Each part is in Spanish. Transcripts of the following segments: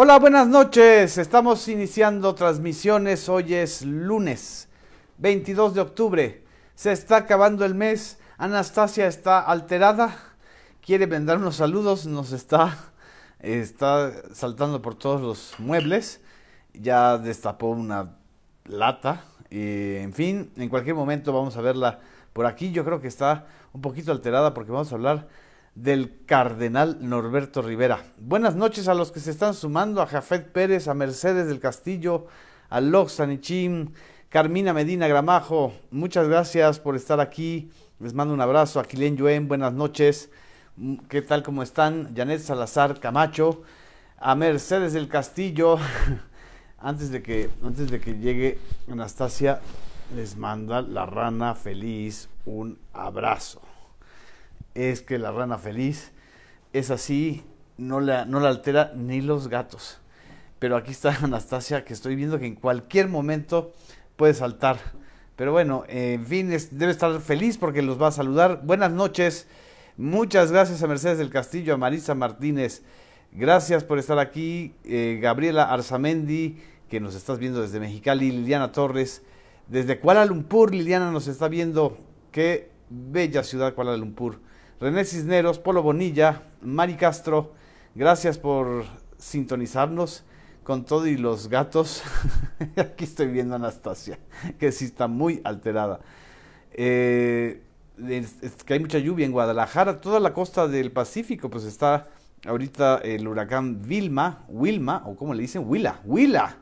Hola, buenas noches. Estamos iniciando transmisiones. Hoy es lunes 22 de octubre. Se está acabando el mes. Anastasia está alterada. Quiere mandar unos saludos. Nos está, está saltando por todos los muebles. Ya destapó una lata. Y, en fin, en cualquier momento vamos a verla por aquí. Yo creo que está un poquito alterada porque vamos a hablar del cardenal Norberto Rivera. Buenas noches a los que se están sumando, a Jafet Pérez, a Mercedes del Castillo, a Log sanichín Carmina Medina Gramajo, muchas gracias por estar aquí, les mando un abrazo, a Kilen Yuen, buenas noches, mm, ¿qué tal como están? Janet Salazar Camacho, a Mercedes del Castillo, antes de que, antes de que llegue Anastasia, les manda la rana feliz un abrazo es que la rana feliz es así, no la, no la altera ni los gatos. Pero aquí está Anastasia, que estoy viendo que en cualquier momento puede saltar. Pero bueno, en eh, debe estar feliz porque los va a saludar. Buenas noches. Muchas gracias a Mercedes del Castillo, a Marisa Martínez. Gracias por estar aquí. Eh, Gabriela Arzamendi, que nos estás viendo desde Mexicali. Liliana Torres, desde Kuala Lumpur. Liliana nos está viendo. Qué bella ciudad Kuala Lumpur. René Cisneros, Polo Bonilla, Mari Castro, gracias por sintonizarnos con todo y los gatos. Aquí estoy viendo a Anastasia, que sí está muy alterada. Eh, que hay mucha lluvia en Guadalajara, toda la costa del Pacífico, pues está ahorita el huracán Vilma, Wilma, o como le dicen, Huila, Huila.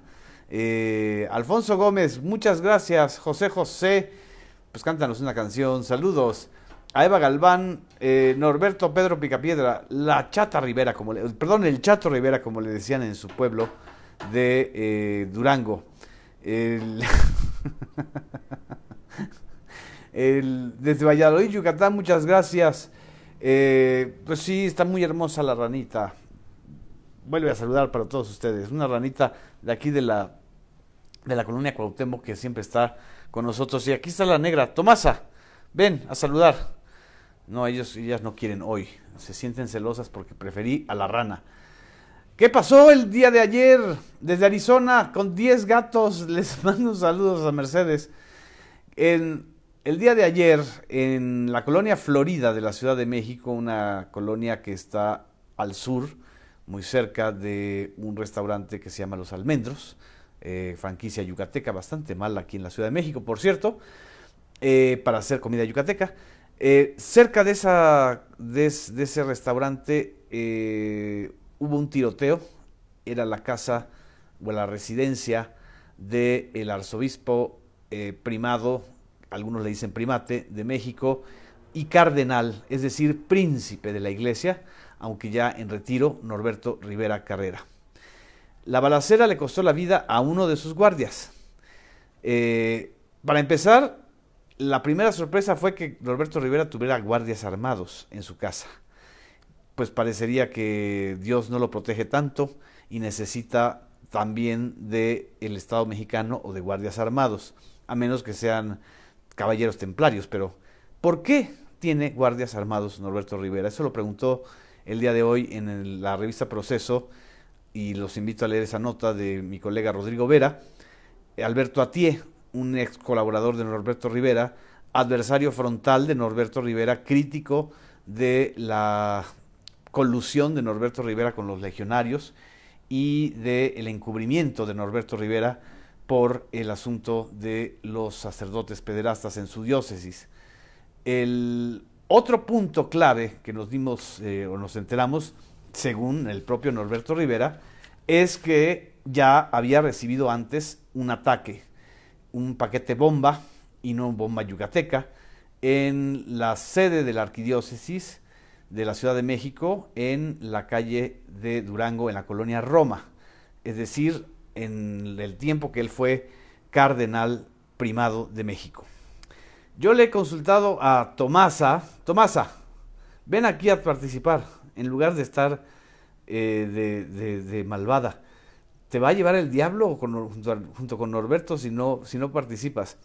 Eh, Alfonso Gómez, muchas gracias. José José, pues cántanos una canción. Saludos a Eva Galván, eh, Norberto Pedro Picapiedra, la Chata Rivera, perdón, el Chato Rivera, como le decían en su pueblo de eh, Durango. El, desde Valladolid, Yucatán, muchas gracias. Eh, pues sí, está muy hermosa la ranita. Vuelve a saludar para todos ustedes. Una ranita de aquí de la, de la colonia Cuauhtémoc que siempre está con nosotros. Y aquí está la negra, Tomasa. Ven a saludar. No, ellos, ellas no quieren hoy. Se sienten celosas porque preferí a la rana. ¿Qué pasó el día de ayer? Desde Arizona, con 10 gatos, les mando saludos a Mercedes. En, el día de ayer, en la colonia Florida de la Ciudad de México, una colonia que está al sur, muy cerca de un restaurante que se llama Los Almendros, eh, franquicia yucateca, bastante mal aquí en la Ciudad de México, por cierto, eh, para hacer comida yucateca. Eh, cerca de, esa, de, ese restaurante eh, hubo un tiroteo, era la casa o la residencia del arzobispo eh, primado, algunos le dicen primate, de México, y cardenal, es decir, príncipe de la iglesia, aunque ya en retiro, Norberto Rivera Carrera. La balacera le costó la vida a uno de sus guardias. para empezar, la primera sorpresa fue que Roberto Rivera tuviera guardias armados en su casa. Pues parecería que Dios no lo protege tanto y necesita también del el Estado mexicano o de guardias armados, a menos que sean caballeros templarios. Pero, ¿por qué tiene guardias armados Norberto Rivera? Eso lo preguntó el día de hoy en la revista Proceso y los invito a leer esa nota de mi colega Rodrigo Vera. Alberto Atié, un ex colaborador de Norberto Rivera, adversario frontal de Norberto Rivera, crítico de la colusión de Norberto Rivera con los legionarios y del encubrimiento de Norberto Rivera por el asunto de los sacerdotes pederastas en su diócesis. El otro punto clave que nos dimos eh, o nos enteramos, según el propio Norberto Rivera, es que ya había recibido antes un ataque un paquete bomba y no bomba yucateca en la sede de la arquidiócesis de la Ciudad de México en la calle de Durango en la colonia Roma, es decir, en el tiempo que él fue cardenal primado de México. Yo le he consultado a Tomasa, Tomasa, ven aquí a participar, en lugar de estar eh, de malvada te va a llevar el diablo junto, con Norberto si no, si no participas.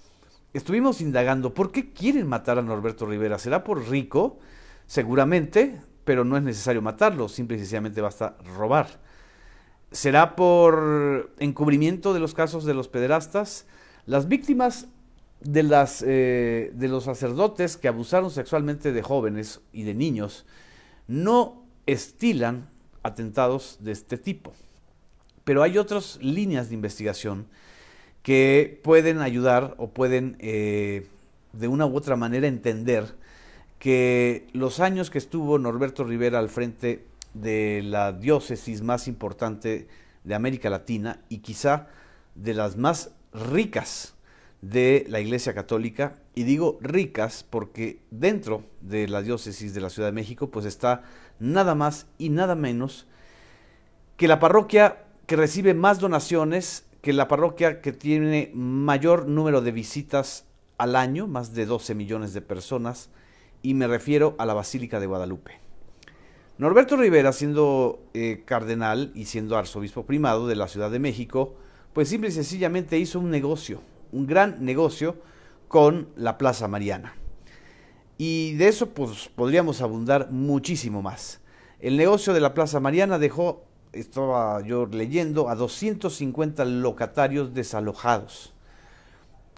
Estuvimos indagando, ¿por qué quieren matar a Norberto Rivera? ¿Será por rico? Seguramente, pero no es necesario matarlo, simple y sencillamente basta robar. ¿Será por encubrimiento de los casos de los pederastas? Las víctimas de, las, eh, de los sacerdotes que abusaron sexualmente de jóvenes y de niños no estilan atentados de este tipo. Pero hay otras líneas de investigación que pueden ayudar o pueden eh, de una u otra manera entender que los años que estuvo Norberto Rivera al frente de la diócesis más importante de América Latina y quizá de las más ricas de la Iglesia Católica, y digo ricas porque dentro de la diócesis de la Ciudad de México pues está nada más y nada menos que la parroquia recibe más donaciones que la parroquia que tiene mayor número de visitas al año, más de 12 millones de personas, y me refiero a la Basílica de Guadalupe. Norberto Rivera, siendo eh, cardenal y siendo arzobispo primado de la Ciudad de México, pues simple y sencillamente hizo un negocio, un gran negocio con la Plaza Mariana. Y de eso pues, podríamos abundar muchísimo más. El negocio de la Plaza Mariana dejó estaba yo leyendo, a 250 locatarios desalojados.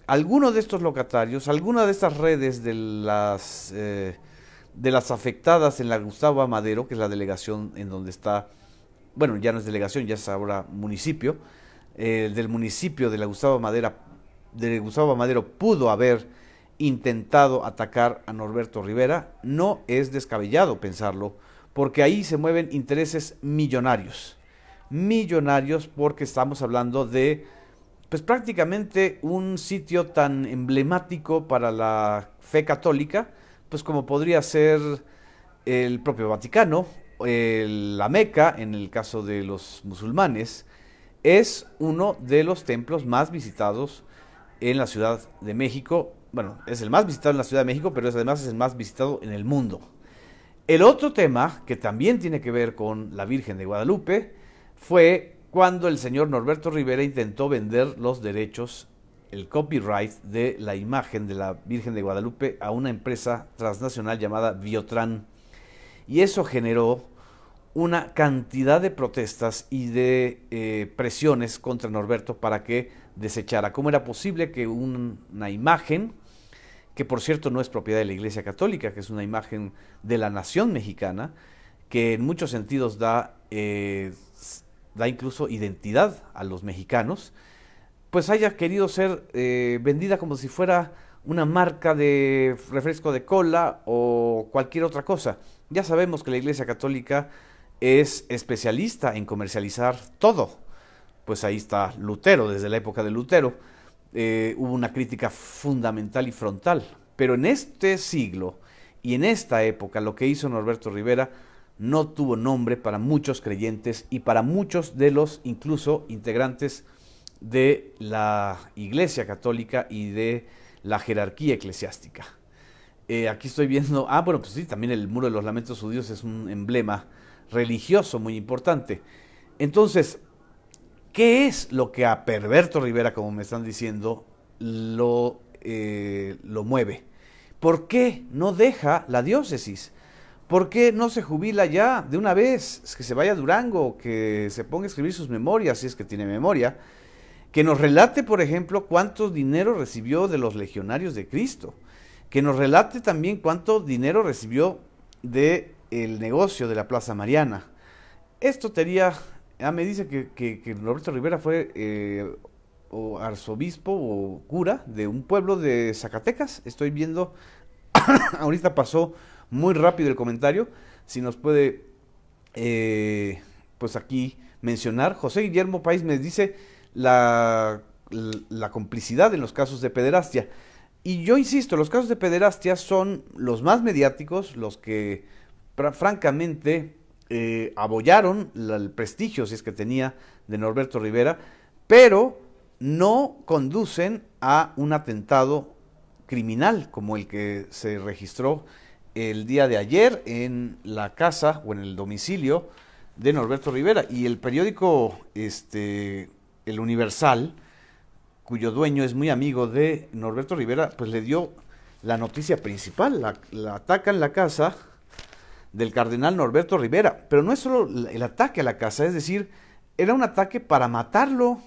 Algunos de estos locatarios, alguna de estas redes de las, eh, de las afectadas en la Gustavo Amadero, que es la delegación en donde está, bueno, ya no es delegación, ya es ahora municipio, eh, del municipio de la Gustavo Madera, de Gustavo Amadero pudo haber intentado atacar a Norberto Rivera, no es descabellado pensarlo porque ahí se mueven intereses millonarios. Millonarios porque estamos hablando de, pues prácticamente un sitio tan emblemático para la fe católica, pues como podría ser el propio Vaticano, la Meca, en el caso de los musulmanes, es uno de los templos más visitados en la Ciudad de México. Bueno, es el más visitado en la Ciudad de México, pero es, además es el más visitado en el mundo. El otro tema, que también tiene que ver con la Virgen de Guadalupe, fue cuando el señor Norberto Rivera intentó vender los derechos, el copyright de la imagen de la Virgen de Guadalupe a una empresa transnacional llamada Biotran. Y eso generó una cantidad de protestas y de eh, presiones contra Norberto para que desechara. ¿Cómo era posible que una imagen que por cierto no es propiedad de la Iglesia Católica, que es una imagen de la nación mexicana, que en muchos sentidos da, eh, da incluso identidad a los mexicanos, pues haya querido ser eh, vendida como si fuera una marca de refresco de cola o cualquier otra cosa. Ya sabemos que la Iglesia Católica es especialista en comercializar todo. Pues ahí está Lutero, desde la época de Lutero eh, hubo una crítica fundamental y frontal. Pero en este siglo y en esta época lo que hizo Norberto Rivera no tuvo nombre para muchos creyentes y para muchos de los incluso integrantes de la Iglesia Católica y de la jerarquía eclesiástica. Eh, aquí estoy viendo, ah, bueno, pues sí, también el Muro de los Lamentos Judíos es un emblema religioso muy importante. Entonces, ¿Qué es lo que a Perberto Rivera, como me están diciendo, lo, eh, lo mueve? ¿Por qué no deja la diócesis? ¿Por qué no se jubila ya de una vez? que se vaya a Durango, que se ponga a escribir sus memorias, si es que tiene memoria. Que nos relate, por ejemplo, cuánto dinero recibió de los legionarios de Cristo. Que nos relate también cuánto dinero recibió del el negocio de la Plaza Mariana. Esto sería. Ah, me dice que, que, Roberto Rivera fue eh, o arzobispo o cura de un pueblo de Zacatecas. Estoy viendo, ahorita pasó muy rápido el comentario. Si nos puede, eh, pues aquí mencionar. José Guillermo País me dice la, la, la complicidad en los casos de pederastia. Y yo insisto, los casos de pederastia son los más mediáticos, los que francamente eh, abollaron el prestigio, si es que tenía, de Norberto Rivera, pero no conducen a un atentado criminal como el que se registró el día de ayer en la casa o en el domicilio de Norberto Rivera. Y el periódico este, El Universal, cuyo dueño es muy amigo de Norberto Rivera, pues le dio la noticia principal, la, la atacan la casa del cardenal Norberto Rivera. Pero no es solo el ataque a la casa, es decir, era un ataque para matarlo.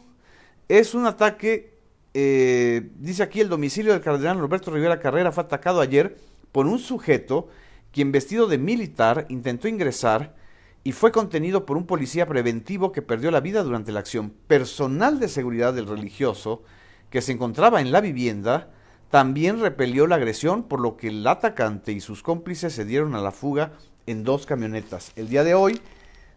Es un ataque, eh, dice aquí, el domicilio del cardenal Norberto Rivera Carrera fue atacado ayer por un sujeto quien vestido de militar intentó ingresar y fue contenido por un policía preventivo que perdió la vida durante la acción. Personal de seguridad del religioso que se encontraba en la vivienda también repelió la agresión, por lo que el atacante y sus cómplices se dieron a la fuga en dos camionetas. El día de hoy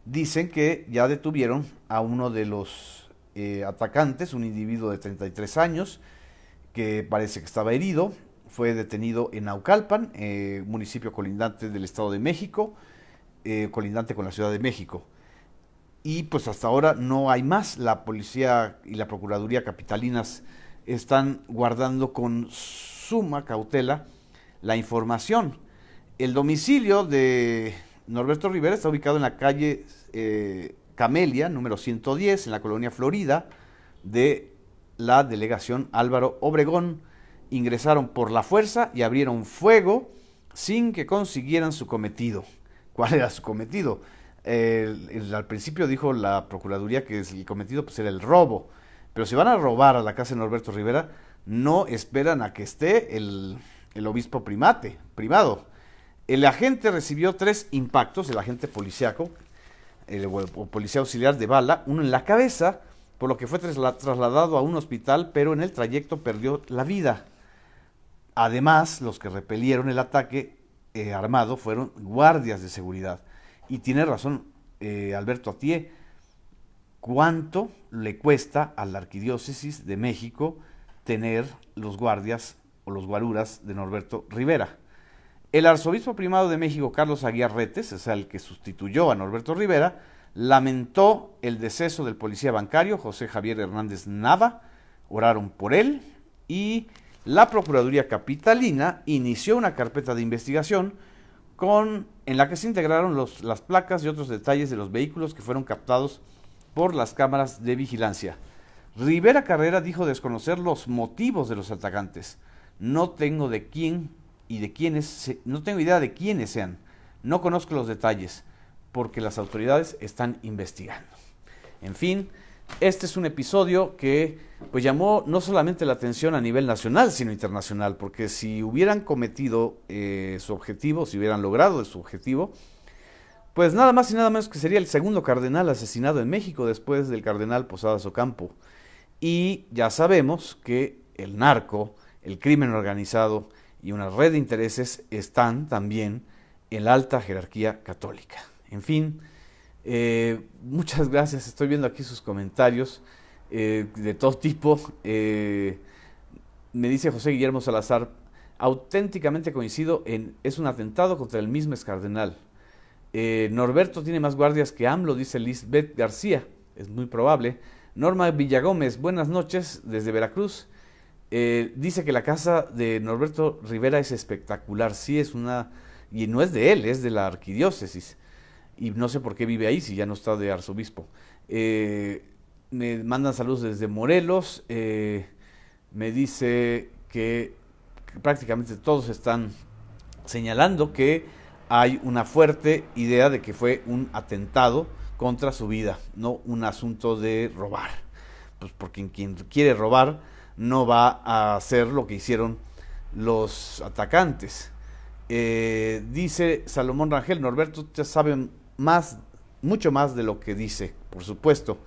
dicen que ya detuvieron a uno de los eh, atacantes, un individuo de 33 años, que parece que estaba herido. Fue detenido en Naucalpan, eh, municipio colindante del Estado de México, eh, colindante con la Ciudad de México. Y pues hasta ahora no hay más. La policía y la Procuraduría Capitalinas están guardando con suma cautela la información. El domicilio de Norberto Rivera está ubicado en la calle eh, Camelia, número 110, en la colonia Florida, de la delegación Álvaro Obregón. Ingresaron por la fuerza y abrieron fuego sin que consiguieran su cometido. ¿Cuál era su cometido? al principio dijo la Procuraduría que el cometido pues, era el robo pero si van a robar a la casa de Norberto Rivera, no esperan a que esté el, obispo primate, primado. El agente recibió tres impactos, el agente policiaco, el, policía auxiliar de bala, uno en la cabeza, por lo que fue trasladado a un hospital, pero en el trayecto perdió la vida. Además, los que repelieron el ataque eh, armado fueron guardias de seguridad. Y tiene razón eh, Alberto Atié, cuánto le cuesta a la Arquidiócesis de México tener los guardias o los guaruras de Norberto Rivera. El arzobispo primado de México, Carlos Aguiar Retes, es el que sustituyó a Norberto Rivera, lamentó el deceso del policía bancario José Javier Hernández Nava, oraron por él y la Procuraduría Capitalina inició una carpeta de investigación con, en la que se integraron las placas y otros detalles de los vehículos que fueron captados por las cámaras de vigilancia. Rivera Carrera dijo desconocer los motivos de los atacantes. No tengo de quién y de quiénes, no tengo idea de quiénes sean. No conozco los detalles porque las autoridades están investigando. En fin, este es un episodio que pues llamó no solamente la atención a nivel nacional, sino internacional, porque si hubieran cometido eh, su objetivo, si hubieran logrado su objetivo, pues nada más y nada menos que sería el segundo cardenal asesinado en México después del cardenal Posadas Ocampo. Y ya sabemos que el narco, el crimen organizado y una red de intereses están también en la alta jerarquía católica. En fin, eh, muchas gracias. Estoy viendo aquí sus comentarios eh, de todo tipo. Eh, me dice José Guillermo Salazar, auténticamente coincido en es un atentado contra el mismo ex cardenal. Eh, Norberto tiene más guardias que AMLO, dice Lisbeth García. Es muy probable. Norma Villagómez, buenas noches desde Veracruz. Eh, dice que la casa de Norberto Rivera es espectacular. Sí, es una. Y no es de él, es de la arquidiócesis. Y no sé por qué vive ahí si ya no está de arzobispo. Eh, me mandan saludos desde Morelos. me dice que prácticamente todos están señalando que hay una fuerte idea de que fue un atentado contra su vida, no un asunto de robar. Pues porque quien quiere robar no va a hacer lo que hicieron los atacantes. Eh, dice Salomón Rangel, Norberto, ustedes saben más, mucho más de lo que dice, por supuesto.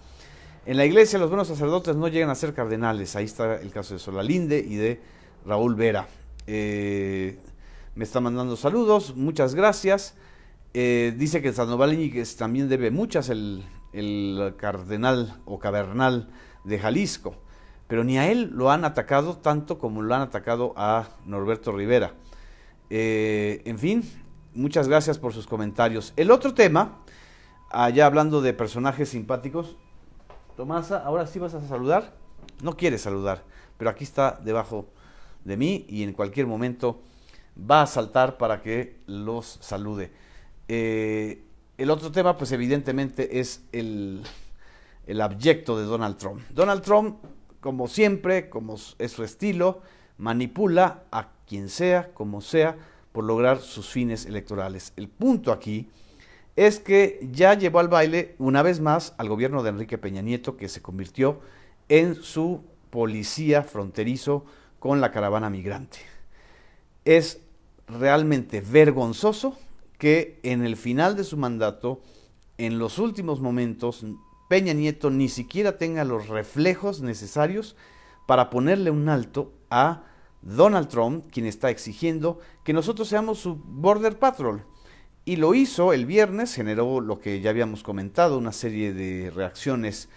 En la iglesia los buenos sacerdotes no llegan a ser cardenales. Ahí está el caso de Solalinde y de Raúl Vera. Eh, me está mandando saludos, muchas gracias. Eh, dice que Sandoval Íñiguez también debe muchas el, cardenal o cavernal de Jalisco, pero ni a él lo han atacado tanto como lo han atacado a Norberto Rivera. Eh, en fin, muchas gracias por sus comentarios. El otro tema, allá hablando de personajes simpáticos, Tomasa, ahora sí vas a saludar. No quiere saludar, pero aquí está debajo de mí y en cualquier momento va a saltar para que los salude. Eh, el otro tema, pues evidentemente, es el, el abyecto de Donald Trump. Donald Trump, como siempre, como es su estilo, manipula a quien sea, como sea, por lograr sus fines electorales. El punto aquí es que ya llevó al baile una vez más al gobierno de Enrique Peña Nieto, que se convirtió en su policía fronterizo con la caravana migrante es realmente vergonzoso que en el final de su mandato, en los últimos momentos, Peña Nieto ni siquiera tenga los reflejos necesarios para ponerle un alto a Donald Trump, quien está exigiendo que nosotros seamos su Border Patrol. Y lo hizo el viernes, generó lo que ya habíamos comentado, una serie de reacciones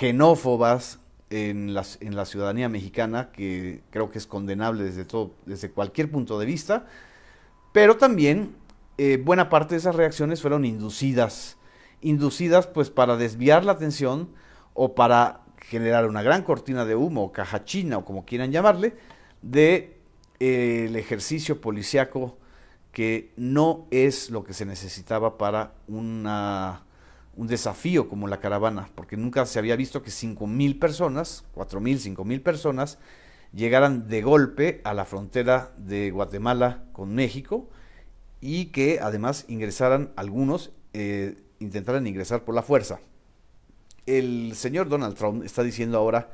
xenófobas, en la, en la ciudadanía mexicana, que creo que es condenable desde, todo, desde cualquier punto de vista, pero también eh, buena parte de esas reacciones fueron inducidas, inducidas pues para desviar la atención o para generar una gran cortina de humo o caja china o como quieran llamarle, del eh, ejercicio policiaco que no es lo que se necesitaba para una un desafío como la caravana, porque nunca se había visto que 5.000 personas, 4.000, 5.000 personas, llegaran de golpe a la frontera de Guatemala con México y que además ingresaran algunos, eh, intentaran ingresar por la fuerza. El señor Donald Trump está diciendo ahora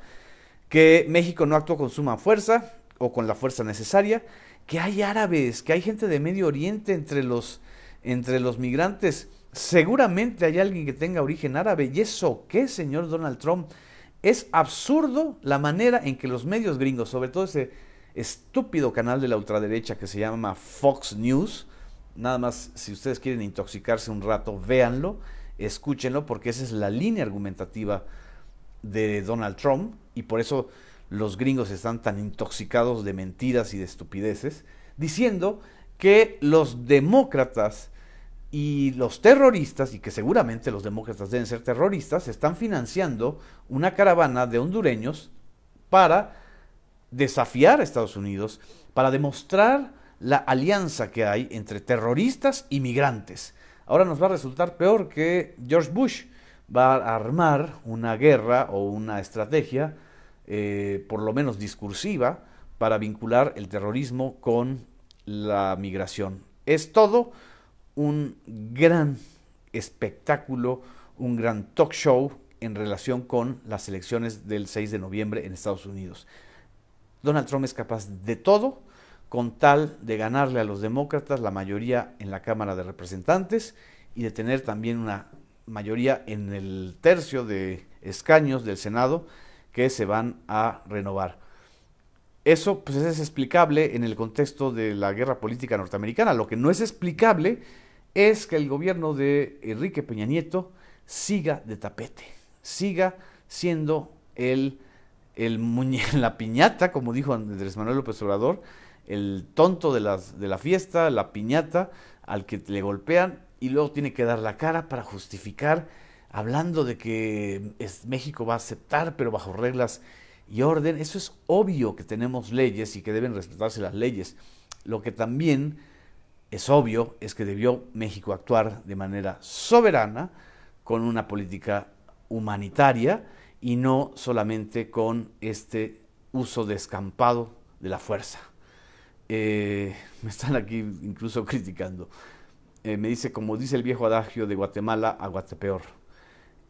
que México no actúa con suma fuerza o con la fuerza necesaria, que hay árabes, que hay gente de Medio Oriente entre los, entre los migrantes Seguramente hay alguien que tenga origen árabe y eso qué, señor Donald Trump. Es absurdo la manera en que los medios gringos, sobre todo ese estúpido canal de la ultraderecha que se llama Fox News, nada más si ustedes quieren intoxicarse un rato, véanlo, escúchenlo, porque esa es la línea argumentativa de Donald Trump y por eso los gringos están tan intoxicados de mentiras y de estupideces, diciendo que los demócratas y los terroristas, y que seguramente los demócratas deben ser terroristas, están financiando una caravana de hondureños para desafiar a Estados Unidos, para demostrar la alianza que hay entre terroristas y migrantes. Ahora nos va a resultar peor que George Bush va a armar una guerra o una estrategia, eh, por lo menos discursiva, para vincular el terrorismo con la migración. Es todo un gran espectáculo, un gran talk show en relación con las elecciones del 6 de noviembre en Estados Unidos. Donald Trump es capaz de todo con tal de ganarle a los demócratas la mayoría en la Cámara de Representantes y de tener también una mayoría en el tercio de escaños del Senado que se van a renovar. Eso pues es explicable en el contexto de la guerra política norteamericana. Lo que no es explicable es que el gobierno de Enrique Peña Nieto siga de tapete, siga siendo el, el la piñata, como dijo Andrés Manuel López Obrador, el tonto de, las, de la fiesta, la piñata, al que le golpean y luego tiene que dar la cara para justificar, hablando de que es, México va a aceptar, pero bajo reglas y orden. Eso es obvio que tenemos leyes y que deben respetarse las leyes. Lo que también es obvio es que debió México actuar de manera soberana con una política humanitaria y no solamente con este uso descampado de la fuerza. Eh, me están aquí incluso criticando. Eh, me dice, como dice el viejo adagio de Guatemala a Guatepeor.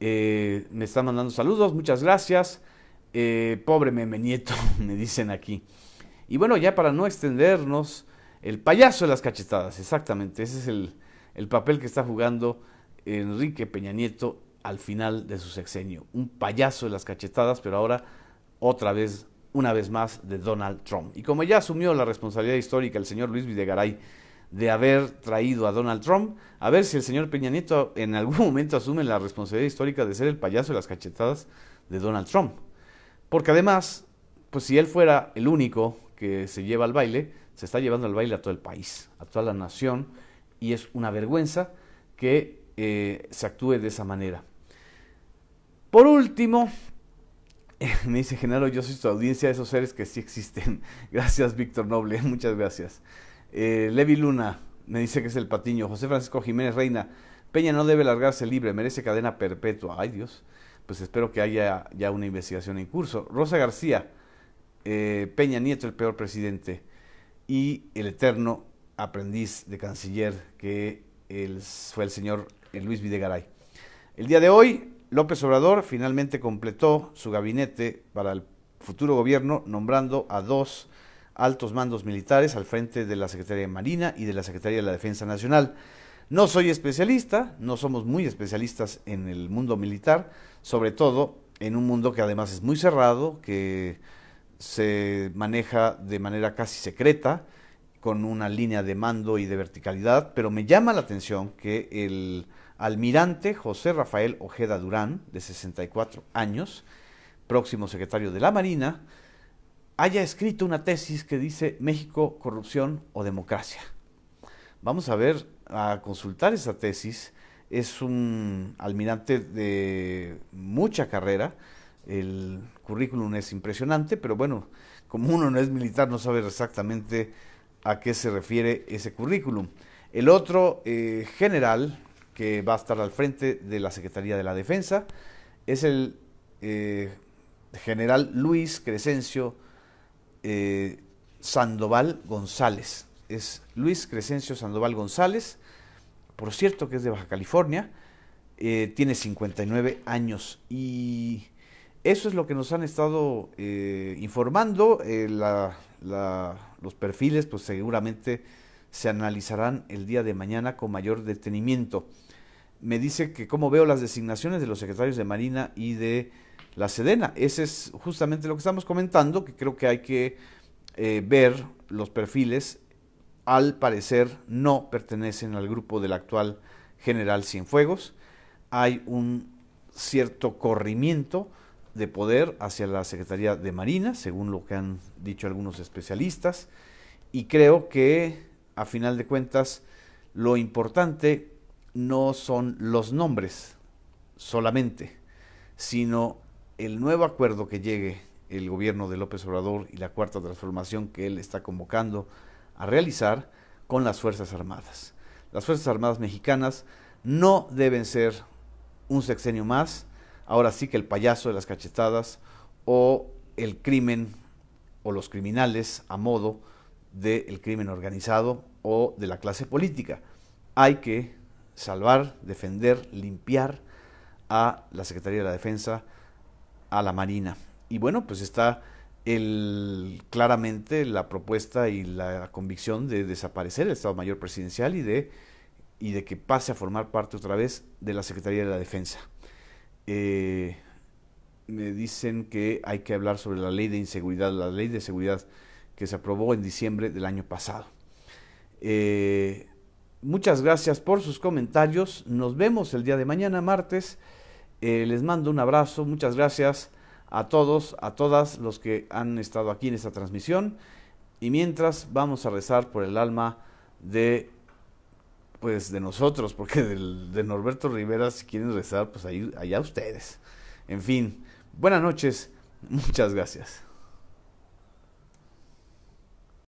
Eh, me están mandando saludos, muchas gracias. pobre meme nieto, me dicen aquí. Y bueno, ya para no extendernos, el payaso de las cachetadas, exactamente. Ese es el, papel que está jugando Enrique Peña Nieto al final de su sexenio. Un payaso de las cachetadas, pero ahora otra vez, una vez más, de Donald Trump. Y como ya asumió la responsabilidad histórica el señor Luis Videgaray de haber traído a Donald Trump, a ver si el señor Peña Nieto en algún momento asume la responsabilidad histórica de ser el payaso de las cachetadas de Donald Trump. Porque además, pues si él fuera el único que se lleva al baile, se está llevando al baile a todo el país, a toda la nación, y es una vergüenza que eh, se actúe de esa manera. Por último, me dice Genaro, yo soy tu audiencia de esos seres que sí existen. Gracias, Víctor Noble, muchas gracias. Eh, Levi Luna me dice que es el patiño. José Francisco Jiménez Reina, Peña no debe largarse libre, merece cadena perpetua. Ay Dios, pues espero que haya ya una investigación en curso. Rosa García, eh, Peña Nieto, el peor presidente y el eterno aprendiz de canciller que fue el señor eh, Luis Videgaray. El día de hoy, López Obrador finalmente completó su gabinete para el futuro gobierno nombrando a dos altos mandos militares al frente de la Secretaría de Marina y de la Secretaría de la Defensa Nacional. No soy especialista, no somos muy especialistas en el mundo militar, sobre todo en un mundo que además es muy cerrado, que se maneja de manera casi secreta, con una línea de mando y de verticalidad, pero me llama la atención que el almirante José Rafael Ojeda Durán, de 64 años, próximo secretario de la Marina, haya escrito una tesis que dice México, corrupción o democracia. Vamos a ver, a consultar esa tesis. Es un almirante de mucha carrera, el currículum es impresionante, pero bueno, como uno no es militar, no sabe exactamente a qué se refiere ese currículum. El otro eh, general que va a estar al frente de la Secretaría de la Defensa es el eh, general Luis Crescencio eh, Sandoval González. Es Luis Crescencio Sandoval González, por cierto que es de Baja California, tiene 59 años y eso es lo que nos han estado eh, informando. Eh, los perfiles, pues seguramente se analizarán el día de mañana con mayor detenimiento. Me dice que cómo veo las designaciones de los secretarios de Marina y de la Sedena. Ese es justamente lo que estamos comentando, que creo que hay que eh, ver los perfiles. Al parecer no pertenecen al grupo del actual general Cienfuegos. Hay un cierto corrimiento de poder hacia la Secretaría de Marina, según lo que han dicho algunos especialistas, y creo que a final de cuentas lo importante no son los nombres solamente, sino el nuevo acuerdo que llegue el gobierno de López Obrador y la cuarta transformación que él está convocando a realizar con las Fuerzas Armadas. Las Fuerzas Armadas mexicanas no deben ser un sexenio más, ahora sí que el payaso de las cachetadas o el crimen o los criminales a modo del crimen organizado o de la clase política. Hay que salvar, defender, limpiar a la Secretaría de la Defensa, a la Marina. Y bueno, pues está el, claramente la propuesta y la convicción de desaparecer el Estado Mayor Presidencial y de, y de que pase a formar parte otra vez de la Secretaría de la Defensa. Eh, me dicen que hay que hablar sobre la ley de inseguridad, la ley de seguridad que se aprobó en diciembre del año pasado. Eh, muchas gracias por sus comentarios. Nos vemos el día de mañana, martes. Eh, les mando un abrazo. Muchas gracias a todos, a todas los que han estado aquí en esta transmisión. Y mientras vamos a rezar por el alma de pues de nosotros, porque de Norberto Rivera, si quieren rezar, pues ahí, allá ustedes. En fin, buenas noches, muchas gracias.